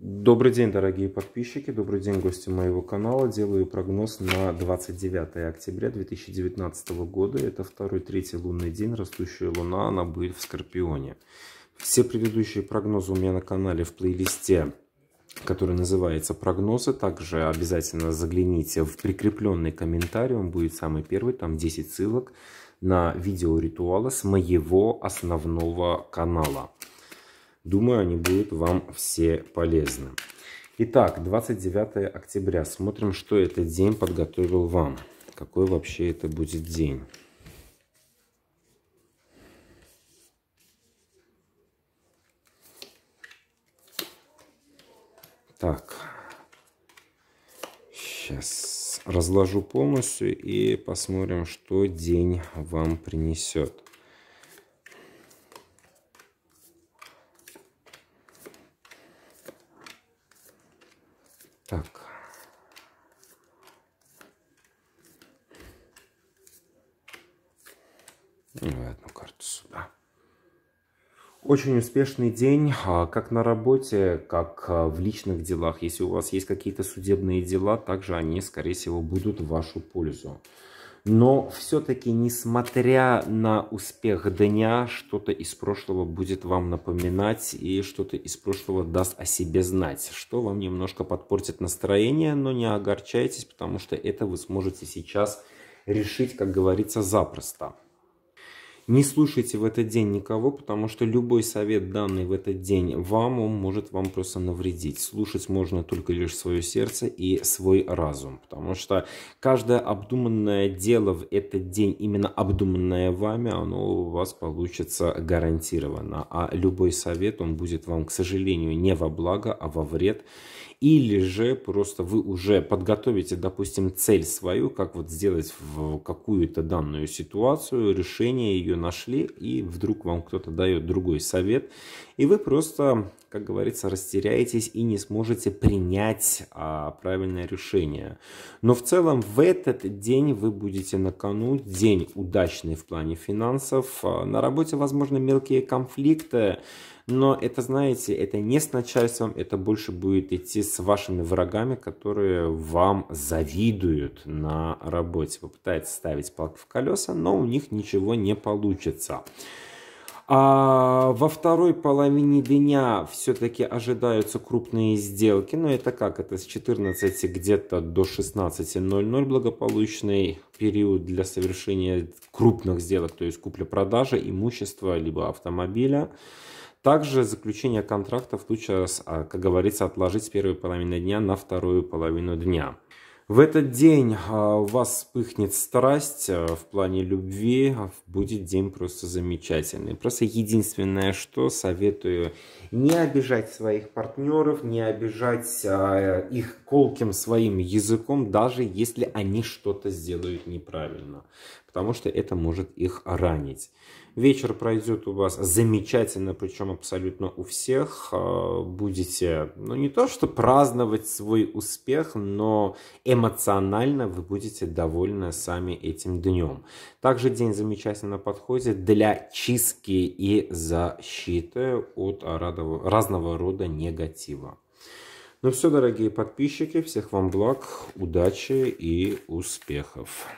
Добрый день, дорогие подписчики, добрый день, гости моего канала. Делаю прогноз на 29 октября 2019 года. Это второй, третий лунный день, растущая луна, она будет в Скорпионе. Все предыдущие прогнозы у меня на канале в плейлисте который называется «Прогнозы». Также обязательно загляните в прикрепленный комментарий, он будет самый первый, там 10 ссылок на видеоритуалы с моего основного канала. Думаю, они будут вам все полезны. Итак, 29 октября. Смотрим, что этот день подготовил вам. Какой вообще это будет день. Так, сейчас разложу полностью и посмотрим, что день вам принесет. Так. Ну и одну карту сюда. Очень успешный день, а, как на работе, как а, в личных делах. Если у вас есть какие-то судебные дела, также они, скорее всего, будут в вашу пользу. Но все-таки, несмотря на успех дня, что-то из прошлого будет вам напоминать и что-то из прошлого даст о себе знать, что вам немножко подпортит настроение, но не огорчайтесь, потому что это вы сможете сейчас решить, как говорится, запросто. Не слушайте в этот день никого, потому что любой совет, данный в этот день вам, он может вам просто навредить. Слушать можно только лишь свое сердце и свой разум, потому что каждое обдуманное дело в этот день, именно обдуманное вами, оно у вас получится гарантированно. А любой совет, он будет вам, к сожалению, не во благо, а во вред. Или же просто вы уже подготовите, допустим, цель свою, как вот сделать в какую-то данную ситуацию, решение ее нашли, и вдруг вам кто-то дает другой совет, и вы просто как говорится, растеряетесь и не сможете принять а, правильное решение. Но в целом в этот день вы будете на кону, день удачный в плане финансов. А, на работе, возможно, мелкие конфликты, но это, знаете, это не с начальством, это больше будет идти с вашими врагами, которые вам завидуют на работе. Попытается ставить палки в колеса, но у них ничего не получится. А во второй половине дня все-таки ожидаются крупные сделки. Но ну, это как? Это с 14 где-то до 16.00 благополучный период для совершения крупных сделок, то есть купли-продажи имущества либо автомобиля. Также заключение контрактов лучше, а, как говорится, отложить с первой половины дня на вторую половину дня. В этот день а, у вас вспыхнет страсть а, в плане любви, а, будет день просто замечательный. Просто единственное, что советую не обижать своих партнеров, не обижать их колким своим языком, даже если они что-то сделают неправильно потому что это может их ранить. Вечер пройдет у вас замечательно, причем абсолютно у всех. Э, будете, ну не то что праздновать свой успех, но эмоционально вы будете довольны сами этим днем. Также день замечательно подходит для чистки и защиты от разного рода негатива. Ну все, дорогие подписчики, всех вам благ, удачи и успехов.